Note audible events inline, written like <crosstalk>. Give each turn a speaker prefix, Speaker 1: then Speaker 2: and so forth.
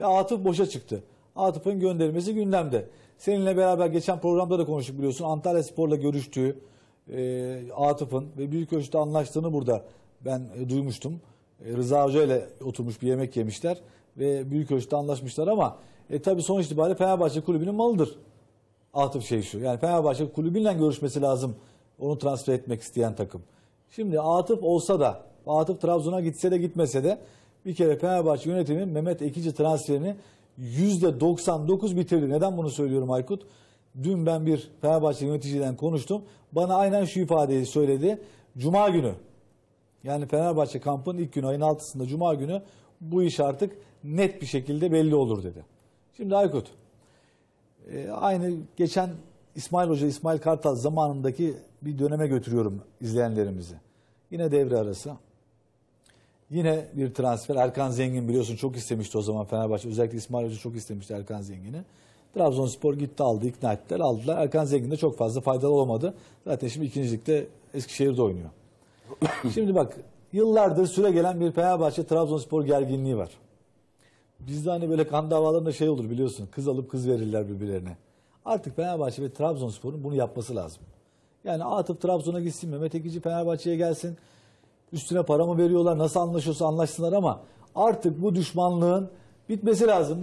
Speaker 1: Ve Atıf boşa çıktı. Atıf'ın gönderilmesi gündemde. Seninle beraber geçen programda da konuştuk biliyorsun. Antalya Spor'la görüştüğü e, Atıf'ın ve büyük ölçüde anlaştığını burada ben e, duymuştum. E, Rıza Hoca ile oturmuş bir yemek yemişler ve büyük ölçüde anlaşmışlar ama e, tabii son itibariyle Fenerbahçe kulübünün malıdır. Atıf şey şu. Yani Fenerbahçe kulübüyle görüşmesi lazım onu transfer etmek isteyen takım. Şimdi Atıf olsa da, Atıf Trabzon'a gitse de gitmese de bir kere Fenerbahçe yönetimi Mehmet Ekici transferini %99 bitirdi. Neden bunu söylüyorum Aykut? Dün ben bir Fenerbahçe yöneticiden konuştum. Bana aynen şu ifadeyi söyledi. Cuma günü yani Fenerbahçe kampın ilk günü ayın 6'sında Cuma günü bu iş artık net bir şekilde belli olur dedi. Şimdi Aykut e, aynı geçen İsmail Hoca, İsmail Kartal zamanındaki bir döneme götürüyorum izleyenlerimizi. Yine devre arası. Yine bir transfer. Erkan Zengin biliyorsun çok istemişti o zaman Fenerbahçe. Özellikle İsmail Hoca çok istemişti Erkan Zengin'i. Trabzonspor gitti aldı, ikna ettiler, aldılar. Erkan Zengin de çok fazla faydalı olmadı. Zaten şimdi ikincilikte Eskişehir'de oynuyor. <coughs> şimdi bak yıllardır süre gelen bir Fenerbahçe Trabzonspor gerginliği var. Bizde hani böyle kan davalarında şey olur biliyorsun. Kız alıp kız verirler birbirlerine. Artık Fenerbahçe ve Trabzonspor'un bunu yapması lazım. Yani atıp Trabzon'a gitsin, Mehmet Ekici Fenerbahçe'ye gelsin üstüne para mı veriyorlar nasıl anlaşıyorsa anlaşsınlar ama artık bu düşmanlığın bitmesi lazım.